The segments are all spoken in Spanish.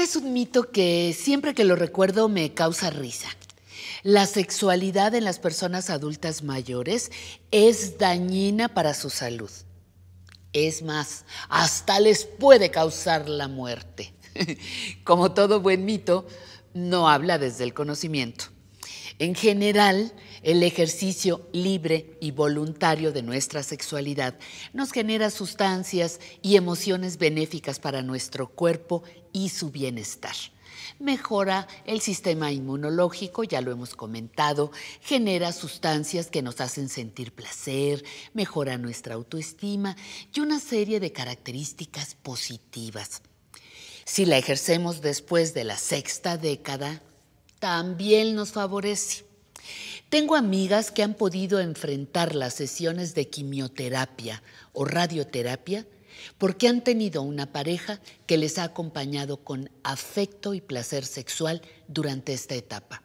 Este es un mito que siempre que lo recuerdo me causa risa. La sexualidad en las personas adultas mayores es dañina para su salud. Es más, hasta les puede causar la muerte. Como todo buen mito, no habla desde el conocimiento. En general, el ejercicio libre y voluntario de nuestra sexualidad nos genera sustancias y emociones benéficas para nuestro cuerpo y su bienestar mejora el sistema inmunológico, ya lo hemos comentado, genera sustancias que nos hacen sentir placer, mejora nuestra autoestima y una serie de características positivas. Si la ejercemos después de la sexta década, también nos favorece. Tengo amigas que han podido enfrentar las sesiones de quimioterapia o radioterapia porque han tenido una pareja que les ha acompañado con afecto y placer sexual durante esta etapa.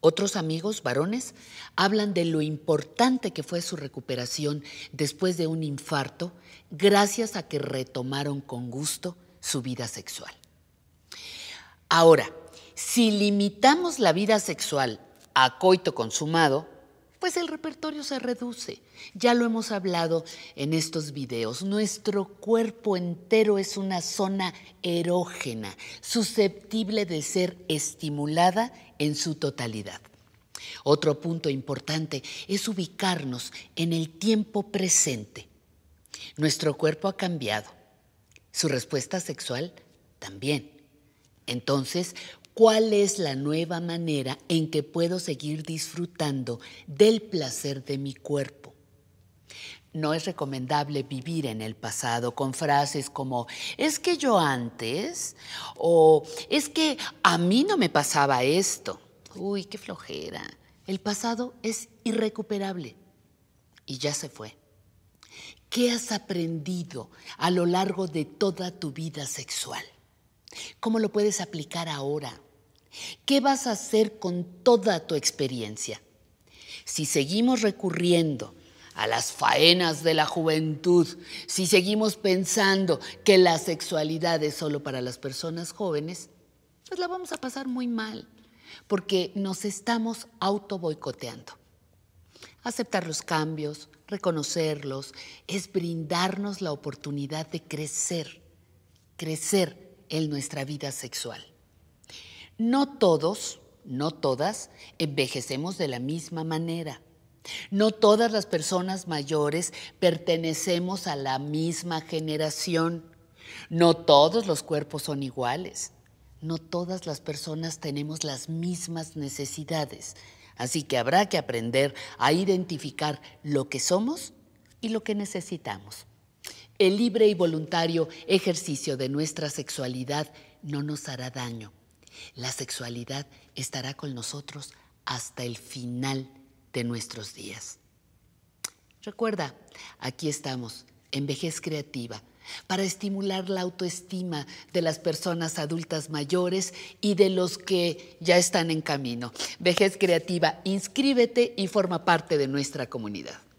Otros amigos varones hablan de lo importante que fue su recuperación después de un infarto gracias a que retomaron con gusto su vida sexual. Ahora, si limitamos la vida sexual a coito consumado, pues el repertorio se reduce. Ya lo hemos hablado en estos videos. Nuestro cuerpo entero es una zona erógena, susceptible de ser estimulada en su totalidad. Otro punto importante es ubicarnos en el tiempo presente. Nuestro cuerpo ha cambiado, su respuesta sexual también. Entonces, ¿Cuál es la nueva manera en que puedo seguir disfrutando del placer de mi cuerpo? No es recomendable vivir en el pasado con frases como es que yo antes o es que a mí no me pasaba esto. Uy, qué flojera. El pasado es irrecuperable y ya se fue. ¿Qué has aprendido a lo largo de toda tu vida sexual? ¿Cómo lo puedes aplicar ahora? ¿Qué vas a hacer con toda tu experiencia? Si seguimos recurriendo a las faenas de la juventud, si seguimos pensando que la sexualidad es solo para las personas jóvenes, pues la vamos a pasar muy mal, porque nos estamos auto boicoteando. Aceptar los cambios, reconocerlos, es brindarnos la oportunidad de crecer, crecer en nuestra vida sexual. No todos, no todas, envejecemos de la misma manera. No todas las personas mayores pertenecemos a la misma generación. No todos los cuerpos son iguales. No todas las personas tenemos las mismas necesidades. Así que habrá que aprender a identificar lo que somos y lo que necesitamos el libre y voluntario ejercicio de nuestra sexualidad no nos hará daño. La sexualidad estará con nosotros hasta el final de nuestros días. Recuerda, aquí estamos, en Vejez Creativa, para estimular la autoestima de las personas adultas mayores y de los que ya están en camino. Vejez Creativa, inscríbete y forma parte de nuestra comunidad.